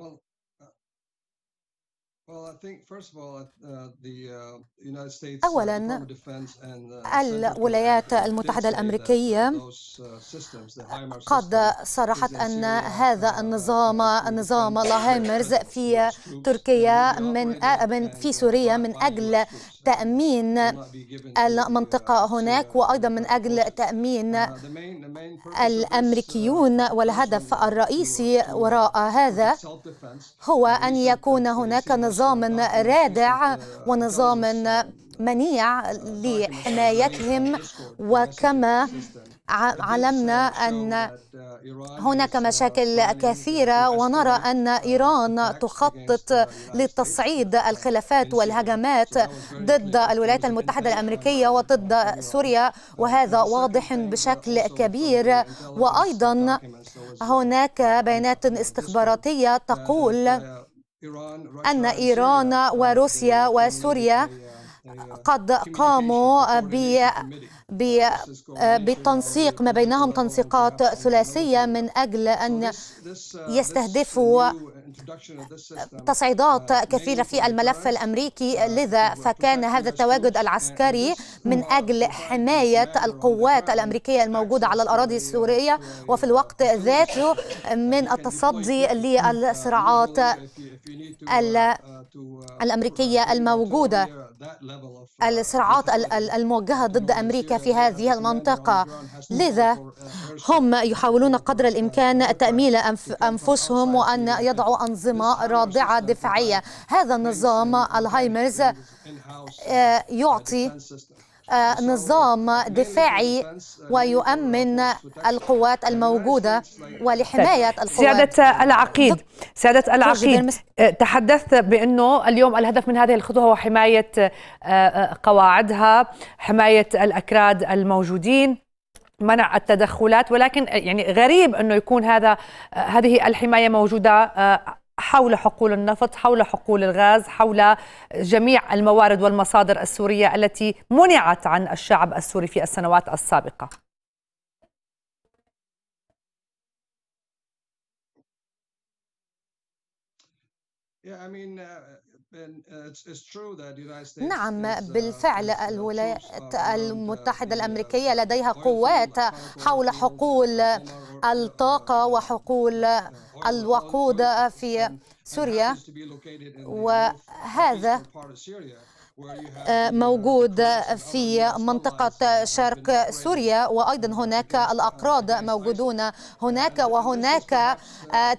well, Uh, uh, uh, أولا الولايات المتحدة الأمريكية قد صرحت أن هذا النظام النظام لاهيمرز في تركيا من في سوريا من أجل تأمين المنطقة هناك وأيضا من أجل تأمين الأمريكيون والهدف الرئيسي وراء هذا هو أن يكون هناك نظام نظام رادع ونظام منيع لحمايتهم وكما علمنا أن هناك مشاكل كثيرة ونرى أن إيران تخطط لتصعيد الخلافات والهجمات ضد الولايات المتحدة الأمريكية وضد سوريا وهذا واضح بشكل كبير وأيضا هناك بيانات استخباراتية تقول أن إيران وروسيا وسوريا قد قاموا آه، بالتنسيق ما بينهم تنسيقات ثلاثية من أجل أن uh, يستهدفوا uh, تصعيدات كثيرة في الملف الأمريكي uh, لذا فكان هذا التواجد العسكري من أجل حماية القوات الأمريكية الموجودة على الأراضي السورية وفي الوقت ذاته من التصدي للصراعات الأمريكية الموجودة الصراعات الموجهة ضد أمريكا في هذه المنطقة لذا هم يحاولون قدر الإمكان تأميل أنفسهم وأن يضعوا أنظمة رادعة دفاعية هذا النظام الهايمرز يعطي نظام دفاعي ويؤمن القوات الموجودة ولحماية طيب. القوات سيادة العقيد سيادة العقيد آه، تحدثت بأنه اليوم الهدف من هذه الخطوة هو حماية آه، آه، قواعدها حماية الأكراد الموجودين منع التدخلات ولكن يعني غريب انه يكون هذا هذه الحمايه موجوده حول حقول النفط حول حقول الغاز حول جميع الموارد والمصادر السورية التي منعت عن الشعب السوري في السنوات السابقة Uh, uh, نعم uh, بالفعل الولايات المتحدة الأمريكية لديها قوات حول حقول الطاقة وحقول الوقود في سوريا وهذا موجود في منطقة شرق سوريا وأيضا هناك الأقراض موجودون هناك وهناك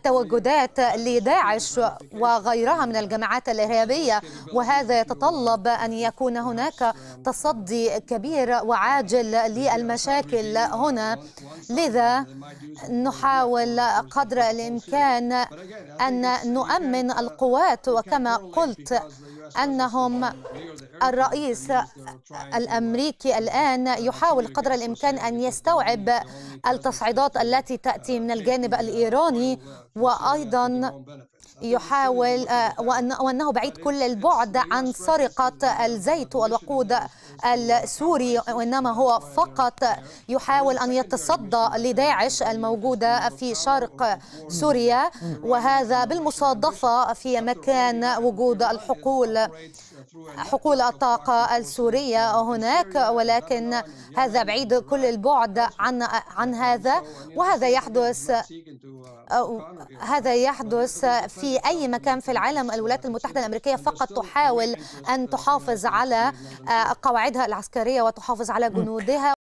تواجدات لداعش وغيرها من الجماعات الإرهابية وهذا يتطلب أن يكون هناك تصدي كبير وعاجل للمشاكل هنا لذا نحاول قدر الإمكان أن نؤمن القوات وكما قلت أنهم الرئيس الأمريكي الآن يحاول قدر الإمكان أن يستوعب التصعيدات التي تأتي من الجانب الإيراني وأيضا يحاول آه، وأنه بعيد كل البعد عن سرقة الزيت والوقود السوري وإنما هو فقط يحاول أن يتصدى لداعش الموجودة في شرق سوريا وهذا بالمصادفة في مكان وجود الحقول حقول الطاقة السورية هناك ولكن هذا بعيد كل البعد عن عن هذا وهذا يحدث آه، هذا يحدث في في أي مكان في العالم الولايات المتحدة الأمريكية فقط تحاول أن تحافظ على آه، قواعدها العسكرية وتحافظ على جنودها